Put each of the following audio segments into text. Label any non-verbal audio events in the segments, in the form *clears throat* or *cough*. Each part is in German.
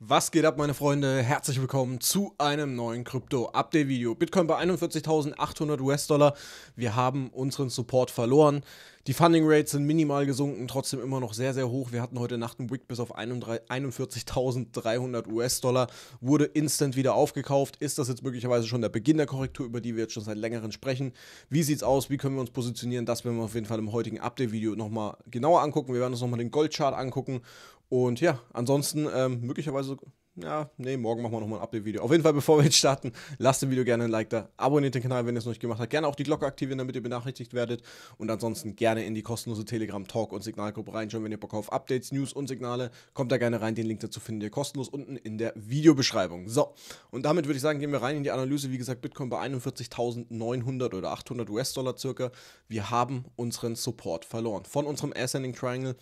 Was geht ab, meine Freunde? Herzlich willkommen zu einem neuen Krypto-Update-Video. Bitcoin bei 41.800 US-Dollar. Wir haben unseren Support verloren. Die Funding Rates sind minimal gesunken, trotzdem immer noch sehr, sehr hoch. Wir hatten heute Nacht einen Wick bis auf 41.300 US-Dollar. Wurde instant wieder aufgekauft. Ist das jetzt möglicherweise schon der Beginn der Korrektur, über die wir jetzt schon seit längerem sprechen? Wie sieht es aus? Wie können wir uns positionieren? Das werden wir auf jeden Fall im heutigen Update-Video nochmal genauer angucken. Wir werden uns nochmal den Goldchart angucken und ja, ansonsten ähm, möglicherweise, ja, nee, morgen machen wir nochmal ein Update-Video. Auf jeden Fall, *laughs* bevor wir jetzt starten, lasst dem Video gerne ein Like da, abonniert den Kanal, wenn ihr es noch nicht gemacht habt, gerne auch die Glocke aktivieren, damit ihr benachrichtigt werdet und ansonsten gerne in die kostenlose Telegram-Talk- und Signalgruppe reinschauen, wenn ihr Bock auf Updates, News und Signale, kommt da gerne rein, den Link dazu findet ihr kostenlos unten in der Videobeschreibung. So, und damit würde ich sagen, gehen wir rein in die Analyse, wie gesagt, Bitcoin bei 41.900 oder 800 US-Dollar circa, wir haben unseren Support verloren. Von unserem Ascending Triangle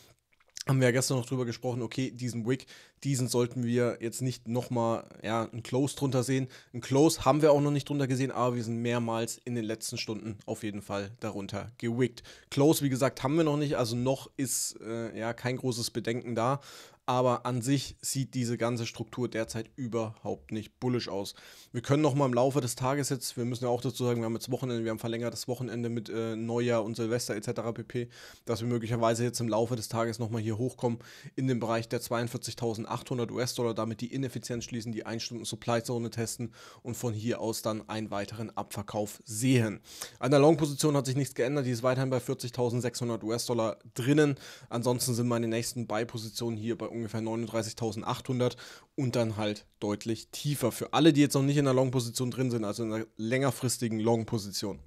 haben wir ja gestern noch drüber gesprochen, okay, diesen Wick, diesen sollten wir jetzt nicht nochmal, ja, ein Close drunter sehen. Ein Close haben wir auch noch nicht drunter gesehen, aber wir sind mehrmals in den letzten Stunden auf jeden Fall darunter gewickt. Close, wie gesagt, haben wir noch nicht, also noch ist äh, ja kein großes Bedenken da. Aber an sich sieht diese ganze Struktur derzeit überhaupt nicht bullisch aus. Wir können noch mal im Laufe des Tages jetzt, wir müssen ja auch dazu sagen, wir haben jetzt Wochenende, wir haben verlängertes Wochenende mit äh, Neujahr und Silvester etc. pp., dass wir möglicherweise jetzt im Laufe des Tages noch mal hier hochkommen in den Bereich der 42.800 US-Dollar, damit die Ineffizienz schließen, die 1-Stunden-Supply-Zone testen und von hier aus dann einen weiteren Abverkauf sehen. An der Long-Position hat sich nichts geändert, die ist weiterhin bei 40.600 US-Dollar drinnen. Ansonsten sind meine nächsten Buy-Positionen hier bei ungefähr 39.800 und dann halt deutlich tiefer. Für alle, die jetzt noch nicht in der Long-Position drin sind, also in einer längerfristigen Long-Position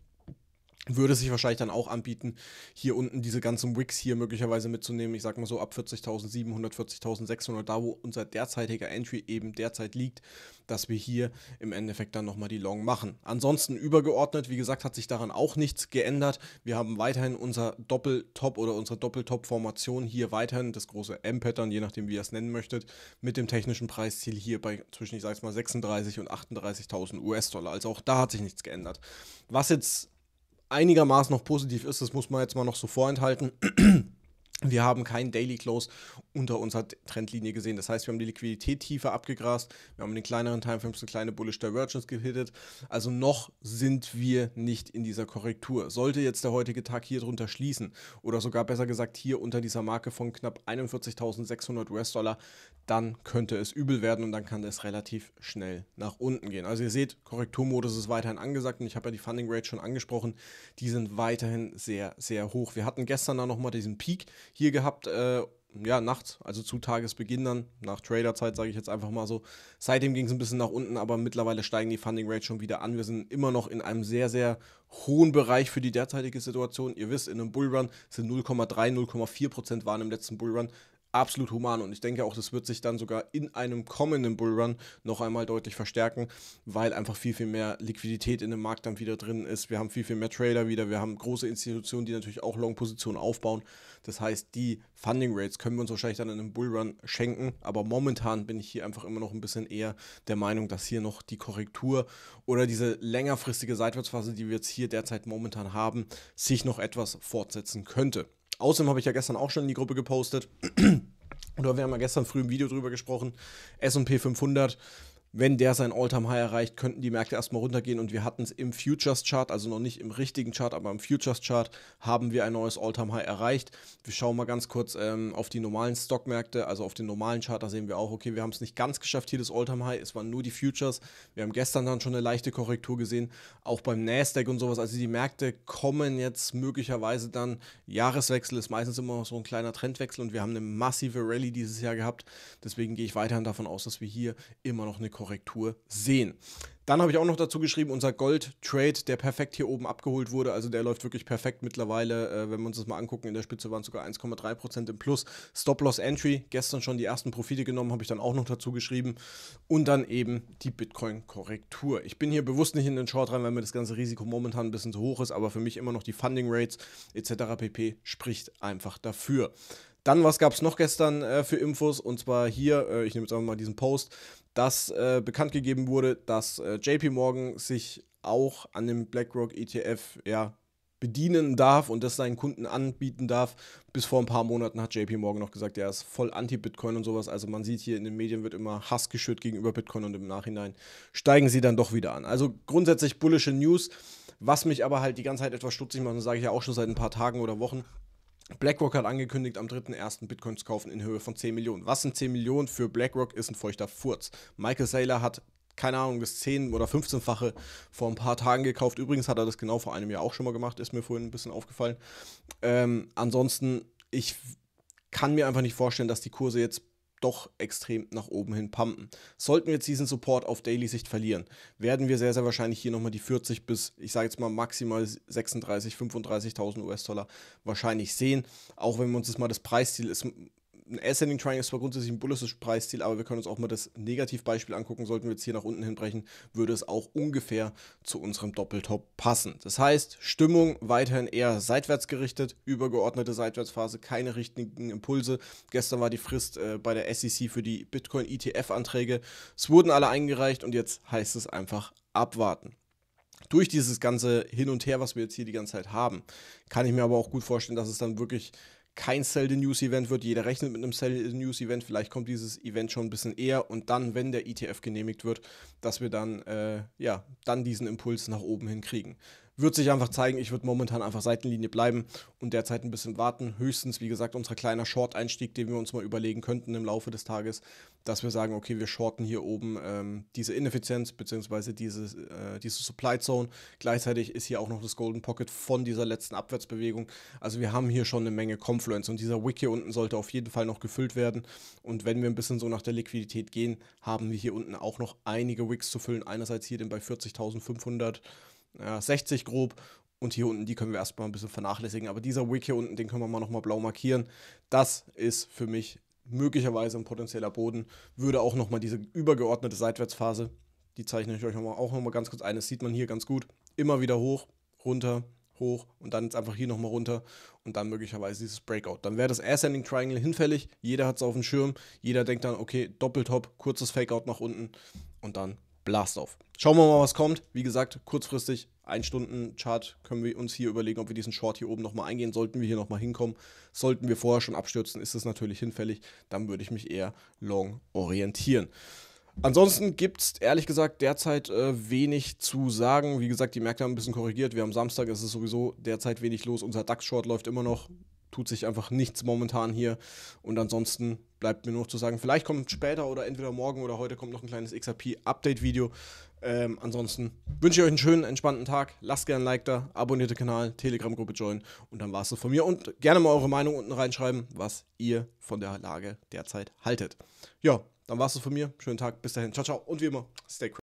würde sich wahrscheinlich dann auch anbieten, hier unten diese ganzen Wicks hier möglicherweise mitzunehmen. Ich sag mal so ab 40.700, 40.600, da wo unser derzeitiger Entry eben derzeit liegt, dass wir hier im Endeffekt dann nochmal die Long machen. Ansonsten übergeordnet, wie gesagt, hat sich daran auch nichts geändert. Wir haben weiterhin unser Doppeltop oder unsere Doppeltop-Formation hier weiterhin, das große M-Pattern, je nachdem wie ihr es nennen möchtet, mit dem technischen Preisziel hier bei zwischen, ich sag's mal, 36.000 und 38.000 US-Dollar. Also auch da hat sich nichts geändert. Was jetzt einigermaßen noch positiv ist, das muss man jetzt mal noch so vorenthalten. Wir haben keinen Daily Close unter unserer Trendlinie gesehen. Das heißt, wir haben die Liquidität tiefer abgegrast. Wir haben in den kleineren Timeframes eine kleine Bullish Divergence gehittet. Also noch sind wir nicht in dieser Korrektur. Sollte jetzt der heutige Tag hier drunter schließen oder sogar besser gesagt hier unter dieser Marke von knapp 41.600 US-Dollar, dann könnte es übel werden und dann kann es relativ schnell nach unten gehen. Also ihr seht, Korrekturmodus ist weiterhin angesagt und ich habe ja die Funding Rate schon angesprochen. Die sind weiterhin sehr, sehr hoch. Wir hatten gestern da nochmal diesen Peak hier gehabt, äh, ja, nachts, also zu Tagesbeginn dann, nach Traderzeit sage ich jetzt einfach mal so. Seitdem ging es ein bisschen nach unten, aber mittlerweile steigen die Funding Rates schon wieder an. Wir sind immer noch in einem sehr, sehr hohen Bereich für die derzeitige Situation. Ihr wisst, in einem Bullrun sind 0,3, 0,4 Prozent waren im letzten Bullrun absolut human und ich denke auch, das wird sich dann sogar in einem kommenden Bullrun noch einmal deutlich verstärken, weil einfach viel, viel mehr Liquidität in dem Markt dann wieder drin ist. Wir haben viel, viel mehr Trader wieder, wir haben große Institutionen, die natürlich auch Long-Positionen aufbauen. Das heißt, die Funding-Rates können wir uns wahrscheinlich dann in einem Bullrun schenken, aber momentan bin ich hier einfach immer noch ein bisschen eher der Meinung, dass hier noch die Korrektur oder diese längerfristige Seitwärtsphase, die wir jetzt hier derzeit momentan haben, sich noch etwas fortsetzen könnte. Außerdem habe ich ja gestern auch schon in die Gruppe gepostet. Oder *clears throat* wir haben ja gestern früh im Video drüber gesprochen. SP 500 wenn der sein all time high erreicht, könnten die Märkte erstmal runtergehen und wir hatten es im Futures-Chart, also noch nicht im richtigen Chart, aber im Futures-Chart haben wir ein neues all time high erreicht. Wir schauen mal ganz kurz ähm, auf die normalen Stockmärkte, also auf den normalen Chart, da sehen wir auch, okay, wir haben es nicht ganz geschafft, hier das all time high es waren nur die Futures. Wir haben gestern dann schon eine leichte Korrektur gesehen, auch beim Nasdaq und sowas. Also die Märkte kommen jetzt möglicherweise dann, Jahreswechsel ist meistens immer noch so ein kleiner Trendwechsel und wir haben eine massive Rallye dieses Jahr gehabt. Deswegen gehe ich weiterhin davon aus, dass wir hier immer noch eine Korrektur Korrektur sehen. Dann habe ich auch noch dazu geschrieben, unser Gold-Trade, der perfekt hier oben abgeholt wurde. Also der läuft wirklich perfekt mittlerweile. Äh, wenn wir uns das mal angucken, in der Spitze waren sogar 1,3% im Plus. Stop-Loss-Entry, gestern schon die ersten Profite genommen, habe ich dann auch noch dazu geschrieben. Und dann eben die Bitcoin-Korrektur. Ich bin hier bewusst nicht in den Short rein, weil mir das ganze Risiko momentan ein bisschen zu hoch ist. Aber für mich immer noch die Funding-Rates etc. pp. spricht einfach dafür. Dann, was gab es noch gestern äh, für Infos? Und zwar hier, äh, ich nehme jetzt einfach mal diesen Post dass äh, bekannt gegeben wurde, dass äh, JP Morgan sich auch an dem BlackRock ETF ja, bedienen darf und das seinen Kunden anbieten darf. Bis vor ein paar Monaten hat JP Morgan noch gesagt, er ist voll anti-Bitcoin und sowas. Also man sieht hier in den Medien wird immer Hass geschürt gegenüber Bitcoin und im Nachhinein steigen sie dann doch wieder an. Also grundsätzlich bullische News. Was mich aber halt die ganze Zeit etwas stutzig macht, das sage ich ja auch schon seit ein paar Tagen oder Wochen, BlackRock hat angekündigt, am 3.1. Bitcoins kaufen in Höhe von 10 Millionen. Was sind 10 Millionen für BlackRock ist ein feuchter Furz. Michael Saylor hat keine Ahnung, das 10- oder 15-fache vor ein paar Tagen gekauft. Übrigens hat er das genau vor einem Jahr auch schon mal gemacht, ist mir vorhin ein bisschen aufgefallen. Ähm, ansonsten, ich kann mir einfach nicht vorstellen, dass die Kurse jetzt doch extrem nach oben hin pumpen. Sollten wir jetzt diesen Support auf Daily-Sicht verlieren, werden wir sehr, sehr wahrscheinlich hier nochmal die 40 bis, ich sage jetzt mal maximal 36, 35.000 US-Dollar wahrscheinlich sehen. Auch wenn wir uns jetzt mal das Preisziel ist, ein Ascending Triangle ist zwar grundsätzlich ein bullisches Preisziel, aber wir können uns auch mal das Negativbeispiel angucken. Sollten wir jetzt hier nach unten hinbrechen, würde es auch ungefähr zu unserem Doppeltop passen. Das heißt, Stimmung weiterhin eher seitwärts gerichtet, übergeordnete Seitwärtsphase, keine richtigen Impulse. Gestern war die Frist äh, bei der SEC für die Bitcoin-ETF-Anträge. Es wurden alle eingereicht und jetzt heißt es einfach abwarten durch dieses ganze Hin und Her, was wir jetzt hier die ganze Zeit haben, kann ich mir aber auch gut vorstellen, dass es dann wirklich kein Sell the News Event wird. Jeder rechnet mit einem Sell the News Event. Vielleicht kommt dieses Event schon ein bisschen eher und dann, wenn der ETF genehmigt wird, dass wir dann, äh, ja, dann diesen Impuls nach oben hinkriegen wird sich einfach zeigen. Ich würde momentan einfach Seitenlinie bleiben und derzeit ein bisschen warten. Höchstens, wie gesagt, unser kleiner Short-Einstieg, den wir uns mal überlegen könnten im Laufe des Tages, dass wir sagen, okay, wir shorten hier oben ähm, diese Ineffizienz bzw. Diese, äh, diese Supply Zone. Gleichzeitig ist hier auch noch das Golden Pocket von dieser letzten Abwärtsbewegung. Also wir haben hier schon eine Menge Confluence und dieser Wick hier unten sollte auf jeden Fall noch gefüllt werden. Und wenn wir ein bisschen so nach der Liquidität gehen, haben wir hier unten auch noch einige Wicks zu füllen. Einerseits hier den bei 40.500 ja, 60 grob. Und hier unten, die können wir erstmal ein bisschen vernachlässigen. Aber dieser Wick hier unten, den können wir mal nochmal blau markieren. Das ist für mich möglicherweise ein potenzieller Boden. Würde auch nochmal diese übergeordnete Seitwärtsphase, die zeichne ich euch auch nochmal ganz kurz ein. Das sieht man hier ganz gut. Immer wieder hoch, runter, hoch und dann jetzt einfach hier nochmal runter und dann möglicherweise dieses Breakout. Dann wäre das Ascending Triangle hinfällig, jeder hat es auf dem Schirm, jeder denkt dann, okay, Doppeltop, kurzes Fakeout nach unten und dann Blast auf. Schauen wir mal, was kommt. Wie gesagt, kurzfristig, ein Stunden Chart, können wir uns hier überlegen, ob wir diesen Short hier oben nochmal eingehen. Sollten wir hier nochmal hinkommen, sollten wir vorher schon abstürzen, ist es natürlich hinfällig. Dann würde ich mich eher long orientieren. Ansonsten gibt es ehrlich gesagt derzeit äh, wenig zu sagen. Wie gesagt, die Märkte haben ein bisschen korrigiert. Wir haben Samstag, es ist sowieso derzeit wenig los. Unser DAX-Short läuft immer noch tut sich einfach nichts momentan hier. Und ansonsten bleibt mir nur noch zu sagen, vielleicht kommt später oder entweder morgen oder heute kommt noch ein kleines XRP-Update-Video. Ähm, ansonsten wünsche ich euch einen schönen, entspannten Tag. Lasst gerne ein Like da, abonniert den Kanal, Telegram-Gruppe joinen und dann war es so von mir. Und gerne mal eure Meinung unten reinschreiben, was ihr von der Lage derzeit haltet. Ja, dann war es so von mir. Schönen Tag, bis dahin. Ciao, ciao und wie immer, stay cool.